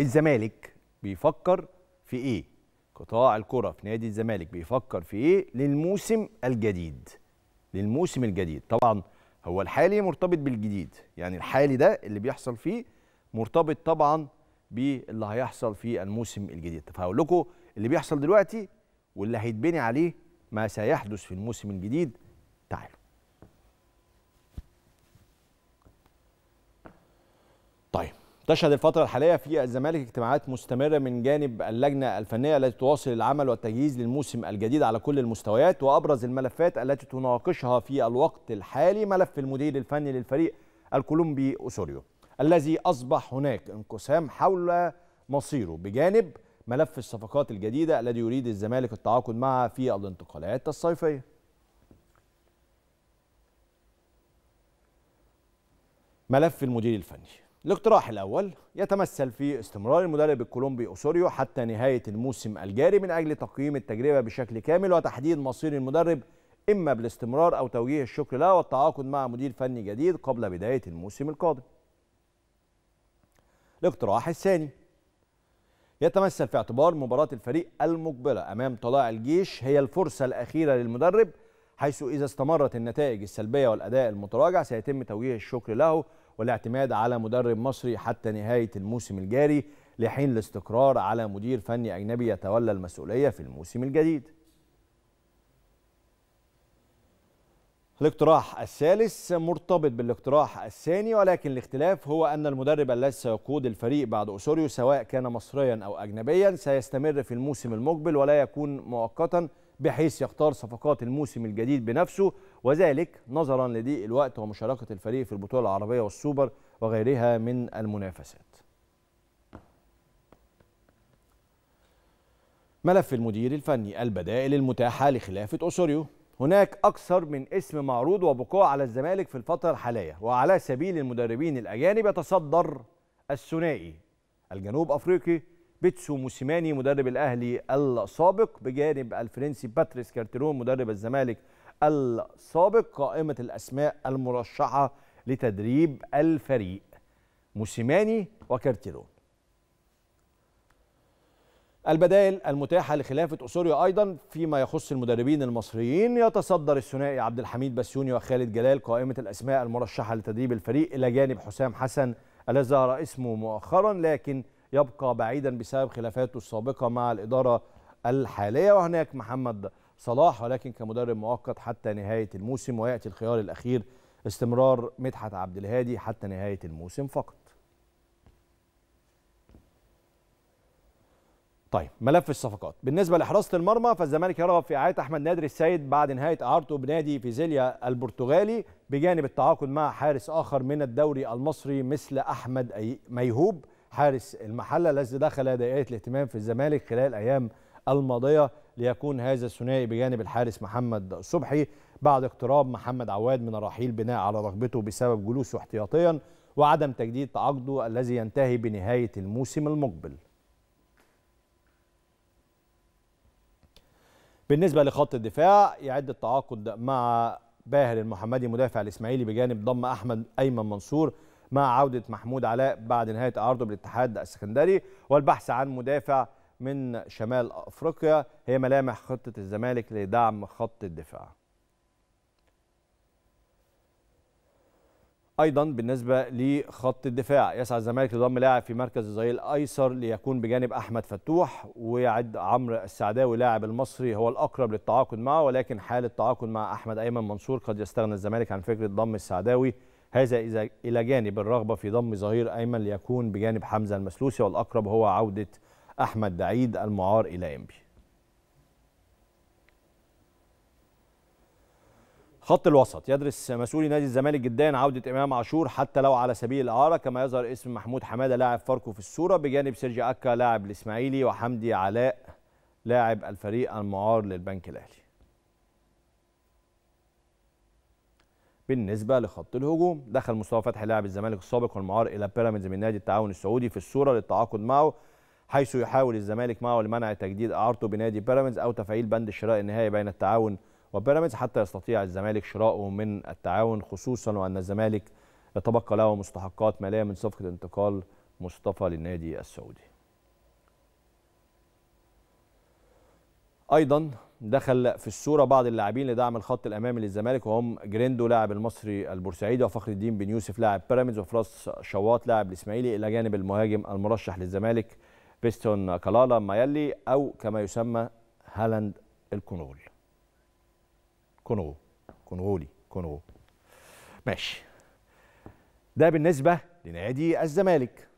الزمالك بيفكر في ايه قطاع الكره في نادي الزمالك بيفكر في ايه للموسم الجديد للموسم الجديد طبعا هو الحالي مرتبط بالجديد يعني الحالي ده اللي بيحصل فيه مرتبط طبعا باللي هيحصل في الموسم الجديد فهقول لكم اللي بيحصل دلوقتي واللي هيتبني عليه ما سيحدث في الموسم الجديد تعالوا طيب تشهد الفترة الحالية في الزمالك اجتماعات مستمرة من جانب اللجنة الفنية التي تواصل العمل والتجهيز للموسم الجديد على كل المستويات وأبرز الملفات التي تناقشها في الوقت الحالي ملف المدير الفني للفريق الكولومبي أوسوريو الذي أصبح هناك انقسام حول مصيره بجانب ملف الصفقات الجديدة الذي يريد الزمالك التعاقد معها في الانتقالات الصيفية ملف المدير الفني الاقتراح الأول يتمثل في استمرار المدرب الكولومبي أوسوريو حتى نهاية الموسم الجاري من أجل تقييم التجربة بشكل كامل وتحديد مصير المدرب إما بالاستمرار أو توجيه الشكر له والتعاقد مع مدير فني جديد قبل بداية الموسم القادم. الاقتراح الثاني يتمثل في اعتبار مباراة الفريق المقبلة أمام طلاع الجيش هي الفرصة الأخيرة للمدرب حيث إذا استمرت النتائج السلبية والأداء المتراجع سيتم توجيه الشكر له والاعتماد على مدرب مصري حتى نهاية الموسم الجاري لحين الاستقرار على مدير فني أجنبي يتولى المسؤولية في الموسم الجديد الاقتراح الثالث مرتبط بالاقتراح الثاني ولكن الاختلاف هو أن المدرب الذي سيقود الفريق بعد أسوريو سواء كان مصريا أو أجنبيا سيستمر في الموسم المقبل ولا يكون مؤقتا بحيث يختار صفقات الموسم الجديد بنفسه وذلك نظرا لضيق الوقت ومشاركة الفريق في البطولة العربية والسوبر وغيرها من المنافسات ملف المدير الفني البدائل المتاحة لخلافة اسوريو هناك أكثر من اسم معروض وبقوع على الزمالك في الفترة الحالية وعلى سبيل المدربين الأجانب يتصدر الثنائي الجنوب أفريقي بيتسو موسيماني مدرب الاهلي السابق بجانب الفرنسي باتريس كارتيرون مدرب الزمالك السابق قائمه الاسماء المرشحه لتدريب الفريق موسيماني وكارتيرون البدائل المتاحه لخلافه اسوريا ايضا فيما يخص المدربين المصريين يتصدر الثنائي عبد الحميد بسيوني وخالد جلال قائمه الاسماء المرشحه لتدريب الفريق الى جانب حسام حسن الذي ظهر اسمه مؤخرا لكن يبقى بعيدا بسبب خلافاته السابقه مع الاداره الحاليه وهناك محمد صلاح ولكن كمدرب مؤقت حتى نهايه الموسم وياتي الخيار الاخير استمرار مدحت عبد الهادي حتى نهايه الموسم فقط. طيب ملف الصفقات بالنسبه لحراسه المرمى فالزمالك يرغب في اعاده احمد نادر السيد بعد نهايه اعارته بنادي فيزيليا البرتغالي بجانب التعاقد مع حارس اخر من الدوري المصري مثل احمد ميهوب حارس المحله الذي دخل دائره الاهتمام في الزمالك خلال الايام الماضيه ليكون هذا الثنائي بجانب الحارس محمد صبحي بعد اقتراب محمد عواد من الرحيل بناء على رغبته بسبب جلوسه احتياطيا وعدم تجديد عقده الذي ينتهي بنهايه الموسم المقبل. بالنسبه لخط الدفاع يعد التعاقد مع باهر المحمدي مدافع الاسماعيلي بجانب ضم احمد ايمن منصور مع عودة محمود علاء بعد نهاية عرضه بالاتحاد السكندري والبحث عن مدافع من شمال أفريقيا هي ملامح خطة الزمالك لدعم خط الدفاع ايضا بالنسبه لخط الدفاع يسعى الزمالك لضم لاعب في مركز الظهير الايسر ليكون بجانب احمد فتوح ويعد عمرو السعداوي لاعب المصري هو الاقرب للتعاقد معه ولكن حال التعاقد مع احمد ايمن منصور قد يستغنى الزمالك عن فكره ضم السعداوي هذا إذا إلى جانب الرغبة في ضم ظهير أيمن ليكون بجانب حمزة المسلوسي والأقرب هو عودة أحمد دعيد المعار إلى إنبي خط الوسط يدرس مسؤولي نادي الزمالك جدا عوده امام عاشور حتى لو على سبيل الاعاره كما يظهر اسم محمود حماده لاعب فاركو في الصوره بجانب سيرجي اكا لاعب الاسماعيلي وحمدي علاء لاعب الفريق المعار للبنك الاهلي بالنسبه لخط الهجوم دخل مصطفى فتحي لاعب الزمالك السابق والمعار الى بيراميدز من نادي التعاون السعودي في الصوره للتعاقد معه حيث يحاول الزمالك معه لمنع تجديد اعارته بنادي بيراميدز او تفعيل بند الشراء النهائي بين التعاون وبيراميدز حتى يستطيع الزمالك شراؤه من التعاون خصوصا وان الزمالك يتبقى له مستحقات ماليه من صفقه انتقال مصطفى للنادي السعودي. ايضا دخل في الصوره بعض اللاعبين لدعم الخط الامامي للزمالك وهم جريندو لاعب المصري البورسعيدي وفخر الدين بن يوسف لاعب بيراميدز وفراس شواط لاعب الاسماعيلي الى جانب المهاجم المرشح للزمالك بيستون كالالا مايلي او كما يسمى هالاند الكونغول كونغو كونغولي كونغو ماشي ده بالنسبه لنادي الزمالك